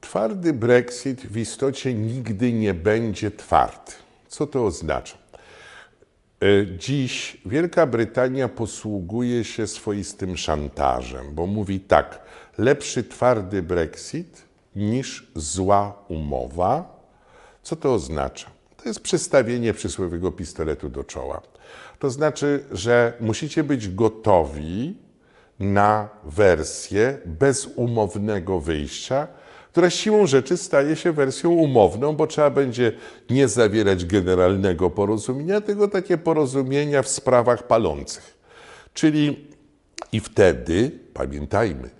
Twardy Brexit w istocie nigdy nie będzie twardy. Co to oznacza? E, dziś Wielka Brytania posługuje się swoistym szantażem, bo mówi tak: lepszy twardy Brexit niż zła umowa. Co to oznacza? To jest przestawienie przysłowiowego pistoletu do czoła. To znaczy, że musicie być gotowi na wersję bezumownego wyjścia, która siłą rzeczy staje się wersją umowną, bo trzeba będzie nie zawierać generalnego porozumienia, tylko takie porozumienia w sprawach palących. Czyli i wtedy, pamiętajmy,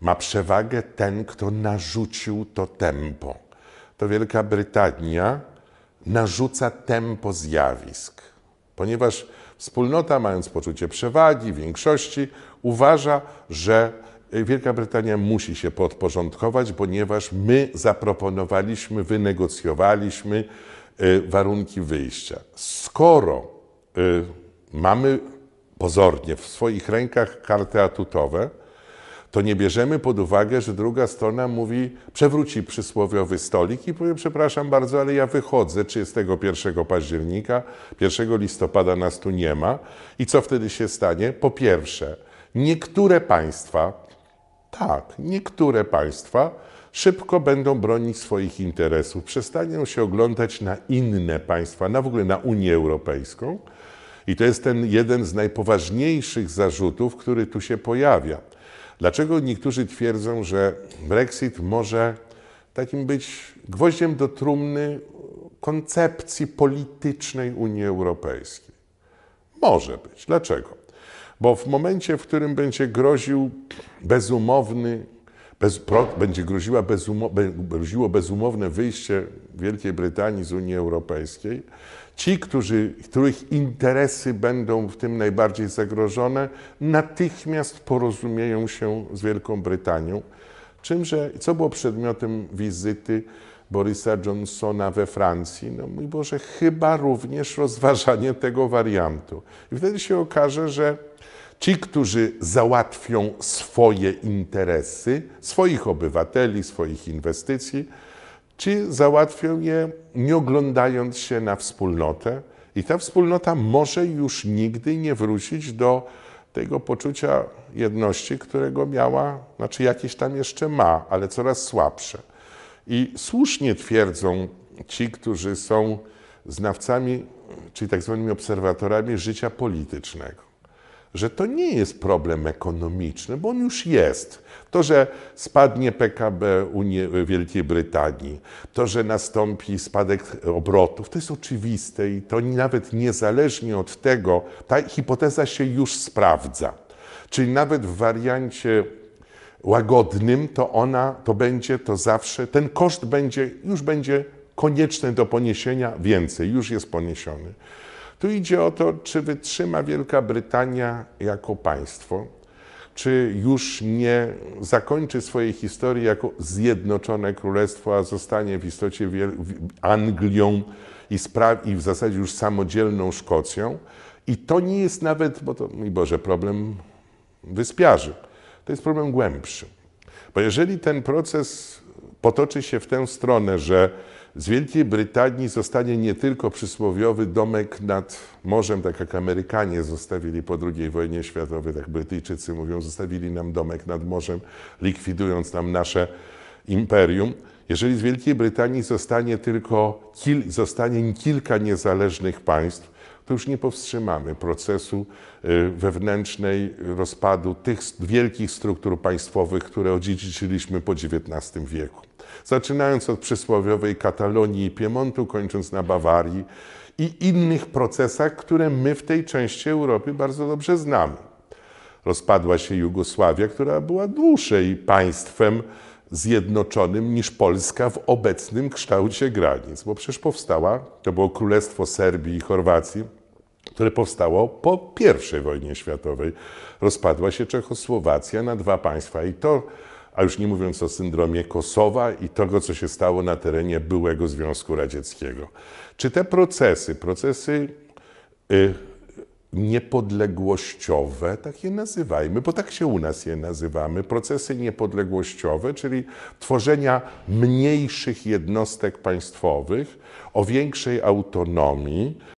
ma przewagę ten, kto narzucił to tempo. To Wielka Brytania narzuca tempo zjawisk, ponieważ wspólnota, mając poczucie przewagi, większości, uważa, że Y, Wielka Brytania musi się podporządkować, ponieważ my zaproponowaliśmy, wynegocjowaliśmy y, warunki wyjścia. Skoro y, mamy pozornie w swoich rękach karty atutowe, to nie bierzemy pod uwagę, że druga strona mówi, przewróci przysłowiowy stolik i powie, przepraszam bardzo, ale ja wychodzę 31 października, 1 listopada nas tu nie ma. I co wtedy się stanie? Po pierwsze, niektóre państwa, tak, niektóre państwa szybko będą bronić swoich interesów, przestaną się oglądać na inne państwa, na w ogóle na Unię Europejską. I to jest ten jeden z najpoważniejszych zarzutów, który tu się pojawia. Dlaczego niektórzy twierdzą, że Brexit może takim być gwoździem do trumny koncepcji politycznej Unii Europejskiej? Może być. Dlaczego? Bo w momencie, w którym będzie groził bezumowny, bez, pro, będzie groziła bezumo, be, groziło bezumowne wyjście Wielkiej Brytanii z Unii Europejskiej, ci, którzy, których interesy będą w tym najbardziej zagrożone, natychmiast porozumieją się z Wielką Brytanią. Czymże, co było przedmiotem wizyty Borisa Johnsona we Francji, no mój Boże, chyba również rozważanie tego wariantu. I wtedy się okaże, że ci, którzy załatwią swoje interesy, swoich obywateli, swoich inwestycji, ci załatwią je nie oglądając się na wspólnotę, i ta wspólnota może już nigdy nie wrócić do tego poczucia jedności, którego miała, znaczy jakieś tam jeszcze ma, ale coraz słabsze. I słusznie twierdzą ci, którzy są znawcami, czyli tak zwanymi obserwatorami życia politycznego, że to nie jest problem ekonomiczny, bo on już jest. To, że spadnie PKB Unii, Wielkiej Brytanii, to, że nastąpi spadek obrotów, to jest oczywiste i to nawet niezależnie od tego, ta hipoteza się już sprawdza. Czyli nawet w wariancie łagodnym, to ona, to będzie, to zawsze, ten koszt będzie, już będzie konieczny do poniesienia więcej, już jest poniesiony. Tu idzie o to, czy wytrzyma Wielka Brytania jako państwo, czy już nie zakończy swojej historii jako Zjednoczone Królestwo, a zostanie w istocie Anglią i, i w zasadzie już samodzielną Szkocją. I to nie jest nawet, bo to, mój Boże, problem wyspiarzy to jest problem głębszy. Bo jeżeli ten proces potoczy się w tę stronę, że z Wielkiej Brytanii zostanie nie tylko przysłowiowy domek nad morzem, tak jak Amerykanie zostawili po II wojnie światowej, tak Brytyjczycy mówią, zostawili nam domek nad morzem, likwidując nam nasze imperium. Jeżeli z Wielkiej Brytanii zostanie tylko kil, zostanie kilka niezależnych państw, to już nie powstrzymamy procesu y, wewnętrznej rozpadu tych wielkich struktur państwowych, które odziedziczyliśmy po XIX wieku. Zaczynając od przysłowiowej Katalonii i Piemontu, kończąc na Bawarii i innych procesach, które my w tej części Europy bardzo dobrze znamy. Rozpadła się Jugosławia, która była dłużej państwem zjednoczonym niż Polska w obecnym kształcie granic, bo przecież powstała, to było Królestwo Serbii i Chorwacji, które powstało po I wojnie światowej. Rozpadła się Czechosłowacja na dwa państwa i to, a już nie mówiąc o syndromie Kosowa i tego, co się stało na terenie byłego Związku Radzieckiego. Czy te procesy, procesy y, niepodległościowe, tak je nazywajmy, bo tak się u nas je nazywamy, procesy niepodległościowe, czyli tworzenia mniejszych jednostek państwowych o większej autonomii,